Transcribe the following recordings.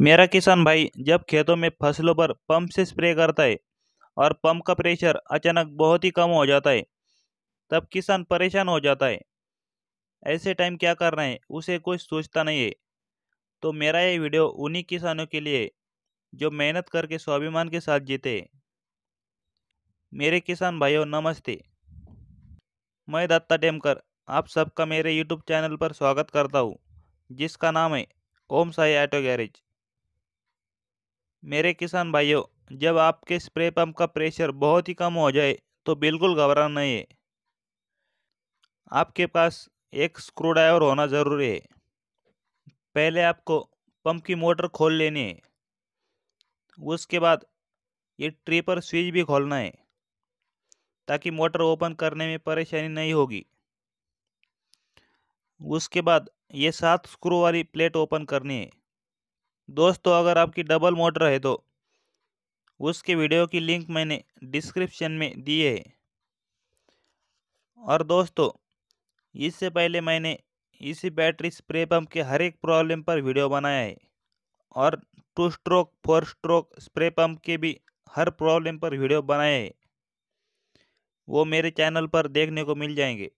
मेरा किसान भाई जब खेतों में फसलों पर पंप से स्प्रे करता है और पंप का प्रेशर अचानक बहुत ही कम हो जाता है तब किसान परेशान हो जाता है ऐसे टाइम क्या करना है उसे कोई सोचता नहीं है तो मेरा ये वीडियो उन्हीं किसानों के लिए जो मेहनत करके स्वाभिमान के साथ जीते हैं मेरे किसान भाइयों नमस्ते मैं दत्ता टेमकर आप सबका मेरे यूट्यूब चैनल पर स्वागत करता हूँ जिसका नाम है ओम साई ऑटो गैरेज मेरे किसान भाइयों जब आपके स्प्रे पंप का प्रेशर बहुत ही कम हो जाए तो बिल्कुल घबराना नहीं है आपके पास एक स्क्रू ड्राइवर होना ज़रूरी है पहले आपको पंप की मोटर खोल लेनी है उसके बाद ये ट्रिपर स्विच भी खोलना है ताकि मोटर ओपन करने में परेशानी नहीं होगी उसके बाद ये सात स्क्रू वाली प्लेट ओपन करनी है दोस्तों अगर आपकी डबल मोटर है तो उसके वीडियो की लिंक मैंने डिस्क्रिप्शन में दी है और दोस्तों इससे पहले मैंने इसी बैटरी स्प्रे पंप के हर एक प्रॉब्लम पर वीडियो बनाया है और two stroke four stroke spray pump के भी हर प्रॉब्लम पर वीडियो बनाए है वो मेरे चैनल पर देखने को मिल जाएंगे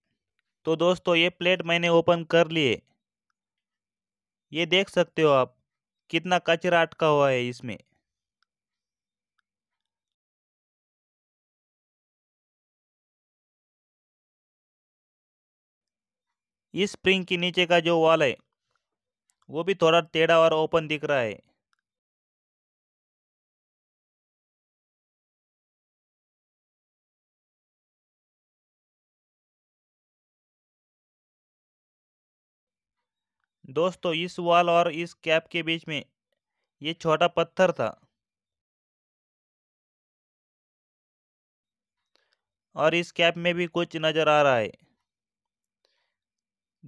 तो दोस्तों ये प्लेट मैंने ओपन कर लिए ये देख सकते हो आप कितना कचरा अटका हुआ है इसमें इस स्प्रिंग के नीचे का जो वॉल है वो भी थोड़ा टेढ़ा और ओपन दिख रहा है दोस्तों इस वॉल और इस कैप के बीच में ये छोटा पत्थर था और इस कैप में भी कुछ नज़र आ रहा है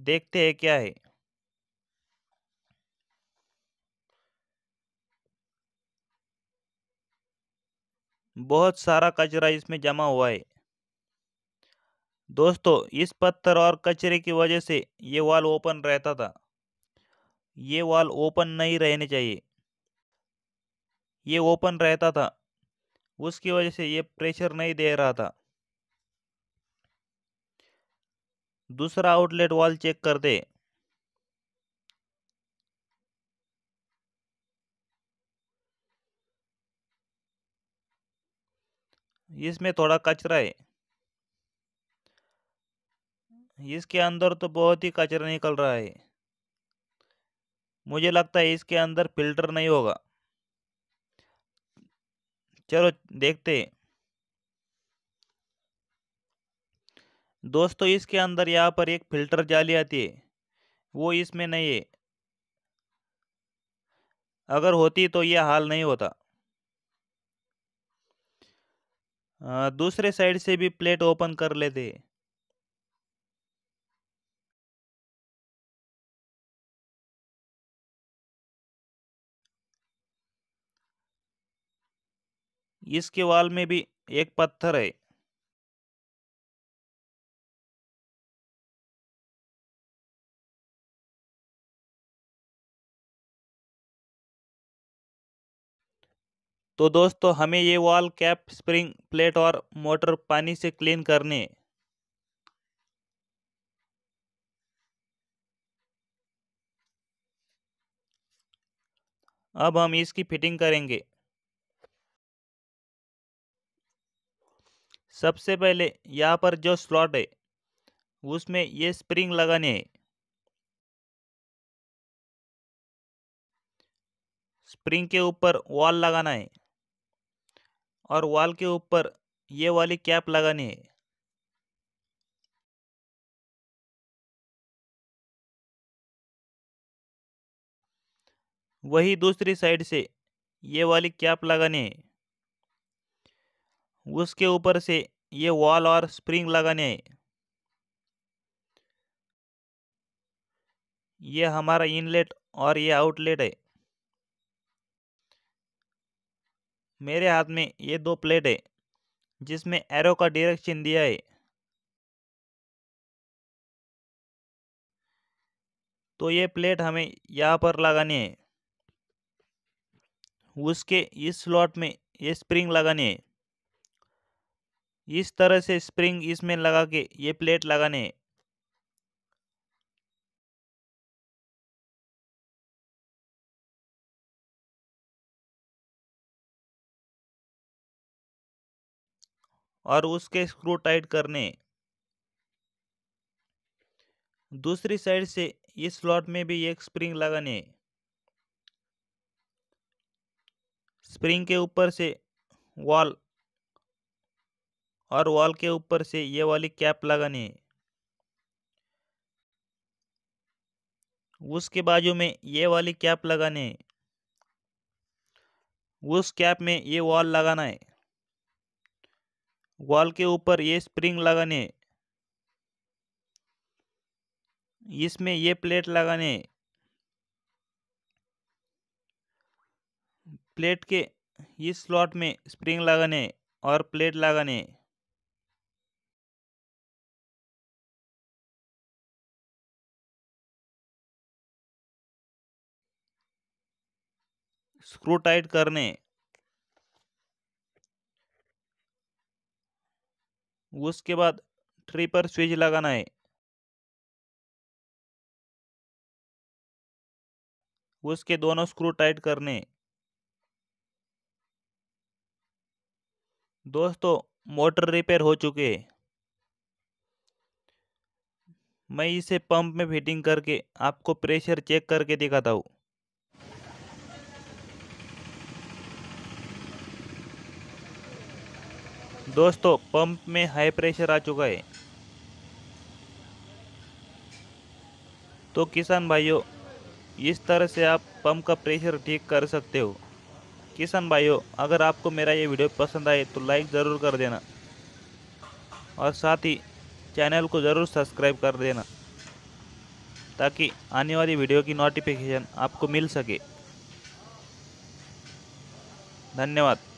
देखते हैं क्या है बहुत सारा कचरा इसमें जमा हुआ है दोस्तों इस पत्थर और कचरे की वजह से ये वॉल ओपन रहता था ये वाल ओपन नहीं रहने चाहिए ये ओपन रहता था उसकी वजह से ये प्रेशर नहीं दे रहा था दूसरा आउटलेट वाल चेक कर दे इसमें थोड़ा कचरा है इसके अंदर तो बहुत ही कचरा निकल रहा है मुझे लगता है इसके अंदर फिल्टर नहीं होगा चलो देखते दोस्तों इसके अंदर यहाँ पर एक फिल्टर जाली आती है वो इसमें नहीं है अगर होती तो यह हाल नहीं होता दूसरे साइड से भी प्लेट ओपन कर लेते हैं इसके वाल में भी एक पत्थर है तो दोस्तों हमें ये वॉल कैप स्प्रिंग प्लेट और मोटर पानी से क्लीन करने अब हम इसकी फिटिंग करेंगे सबसे पहले यहाँ पर जो स्लॉट है उसमें ये स्प्रिंग लगाने है स्प्रिंग के ऊपर वॉल लगाना है और वॉल के ऊपर ये वाली कैप लगानी है वही दूसरी साइड से ये वाली कैप लगानी है उसके ऊपर से ये वॉल और स्प्रिंग लगाने हैं ये हमारा इनलेट और ये आउटलेट है मेरे हाथ में ये दो प्लेट है जिसमें एरो का डायरेक्शन दिया है तो ये प्लेट हमें यहाँ पर लगानी है उसके इस स्लॉट में ये स्प्रिंग लगानी है इस तरह से स्प्रिंग इसमें लगा के ये प्लेट लगाने और उसके स्क्रू टाइट करने दूसरी साइड से इस स्लॉट में भी एक स्प्रिंग लगाने स्प्रिंग के ऊपर से वॉल और वॉल के ऊपर से ये वाली कैप लगानी है उसके बाजू में ये वाली कैप लगानी है उस कैप में ये वॉल लगाना है वॉल के ऊपर ये स्प्रिंग लगाने है इसमें ये प्लेट लगाने प्लेट के इस स्लॉट में स्प्रिंग लगाने और प्लेट लगाने स्क्रू टाइट करने उसके बाद ट्री पर स्विच लगाना है उसके दोनों स्क्रू टाइट करने दोस्तों मोटर रिपेयर हो चुके मैं इसे पंप में फिटिंग करके आपको प्रेशर चेक करके दिखाता हूँ दोस्तों पंप में हाई प्रेशर आ चुका है तो किसान भाइयों इस तरह से आप पंप का प्रेशर ठीक कर सकते हो किसान भाइयों अगर आपको मेरा ये वीडियो पसंद आए तो लाइक ज़रूर कर देना और साथ ही चैनल को ज़रूर सब्सक्राइब कर देना ताकि आने वाली वीडियो की नोटिफिकेशन आपको मिल सके धन्यवाद